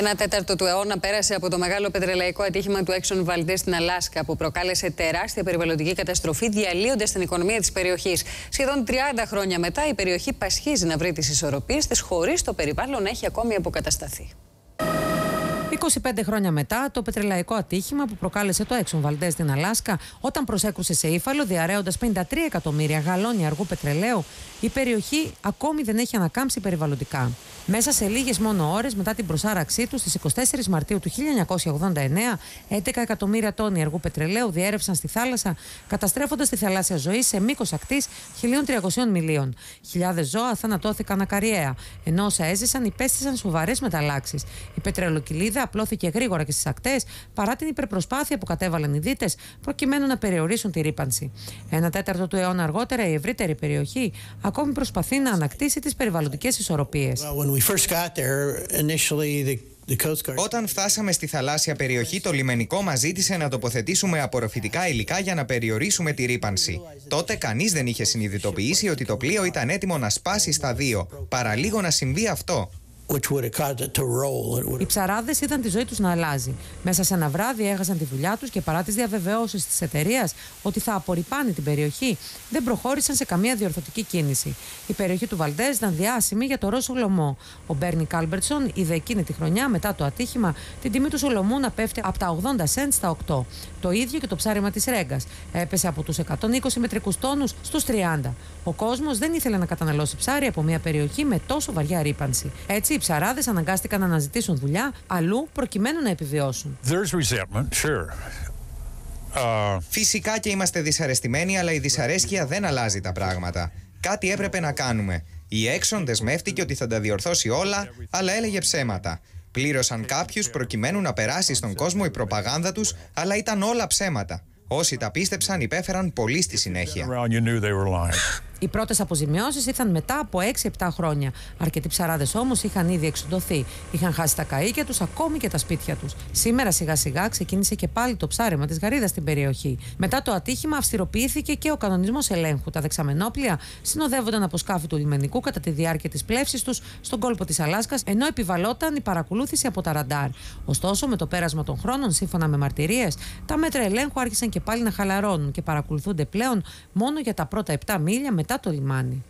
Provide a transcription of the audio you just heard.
Ένα τέταρτο του αιώνα πέρασε από το μεγάλο πετρελαϊκό ατύχημα του Έξον Valdez στην Αλάσκα, που προκάλεσε τεράστια περιβαλλοντική καταστροφή, διαλύοντας την οικονομία της περιοχής. Σχεδόν 30 χρόνια μετά, η περιοχή πασχίζει να βρει τις ισορροπίες της, χωρίς το περιβάλλον να έχει ακόμη αποκατασταθεί. 25 χρόνια μετά, το πετρελαϊκό ατύχημα που προκάλεσε το Exxon Valdez στην Αλάσκα, όταν προσέκρουσε σε ύφαλο, διαρρέοντα 53 εκατομμύρια γαλόνια αργού πετρελαίου, η περιοχή ακόμη δεν έχει ανακάμψει περιβαλλοντικά. Μέσα σε λίγες μόνο ώρες μετά την προσάραξή τους στις 24 Μαρτίου του 1989, 11 εκατομμύρια τόνοι αργού πετρελαίου διέρευσαν στη θάλασσα, καταστρέφοντας τη θαλάσσια ζωή σε μήκος ακτής 1.300 μιλίων. Χιλιάδες ζώα θανατώθηκαν ακαριέα, ενώ όσα έζησαν υπέστησαν σοβαρές μεταλλάξεις. Η πετρελοκυλίδα απλώθηκε γρήγορα και στις ακτές παρά την υπερπροσπάθεια που κατέβαλαν οι δίτες προκειμένου να περιορίσουν τη ρήπανση. Ένα τέταρτο του αιώνα αργότερα, η ευρύτερη περιοχή ακόμη προσπαθεί να ανακτήσει τις περιβαλλοντικές ισορροπίες. Όταν φτάσαμε στη θαλάσσια περιοχή, το λιμενικό μας ζήτησε να τοποθετήσουμε απορροφητικά υλικά για να περιορίσουμε τη ρήπανση. Τότε κανείς δεν είχε συνειδητοποιήσει ότι το πλοίο ήταν έτοιμο να σπάσει στα δύο, παραλίγο να συμβεί αυτό. Οι ψαράδες είδαν τη ζωή τους να αλλάζει. Μέσα σε ένα βράδυ έχασαν τη δουλειά τους και παρά τις διαβεβαιώσεις της εταιρείας ότι θα απορριπάνει την περιοχή, δεν προχώρησαν σε καμία διορθωτική κίνηση. Η περιοχή του Βαλτέζ ήταν διάσημη για το Ρώσο Λωμό. Ο Μπέρνι Κάλμπερτσον είδε εκείνη τη χρονιά μετά το ατύχημα την τιμή του Σολομού να πέφτει από τα 80 cents στα 8. Το ίδιο και το ψάριμα της Ρέγκας. Έπεσε από τους 120 μετρικούς τόνους στους 30. Ο κόσμος δεν ήθελε να καταναλώσει ψάρι από μια περιοχή με τόσο βαριά ρήπανση. Έτσι, οι ψαράδες αναγκάστηκαν να αναζητήσουν δουλειά αλλού προκειμένου να επιβιώσουν. Uh, Φυσικά και είμαστε δυσαρεστημένοι, αλλά η δυσαρέσκεια δεν αλλάζει τα πράγματα. Κάτι έπρεπε να κάνουμε. Η Έξον δεσμεύτηκε ότι θα τα διορθώσει όλα, αλλά έλεγε ψέματα. Πλήρωσαν κάποιους προκειμένου να περάσει στον κόσμο η προπαγάνδα τους, αλλά ήταν όλα ψέματα. Όσοι τα πίστεψαν υπέφεραν πολύ στη συνέχεια. Οι πρώτες αποζημιώσεις ήρθαν μετά από 6-7 χρόνια. Αρκετοί ψαράδες όμως είχαν ήδη εξοντωθεί. Είχαν χάσει τα καίκια τους, ακόμη και τα σπίτια τους. Σήμερα σιγά-σιγά ξεκίνησε και πάλι το ψάρεμα της γαρίδας στην περιοχή. Μετά το ατύχημα, αυστηροποιήθηκε και ο κανονισμός ελέγχου. Τα δεξαμενόπλια συνοδεύονταν από σκάφη του λιμενικού κατά τη διάρκεια της πλεύσης τους στον κόλπο της Αλάσκας, ενώ επιβαλόταν η παρακολούθηση από τα ραντάρ. Ωστόσο, με το πέρασμα των χρόνων, σύμφωνα με μαρτυρίες, τα μέτρα ελέγχου άρχισαν και πάλι να χαλαρώνουν και παρακολουθούνται πλέον μόνο για τα πρώτα 7 μίλια με μετά το λιμάνι.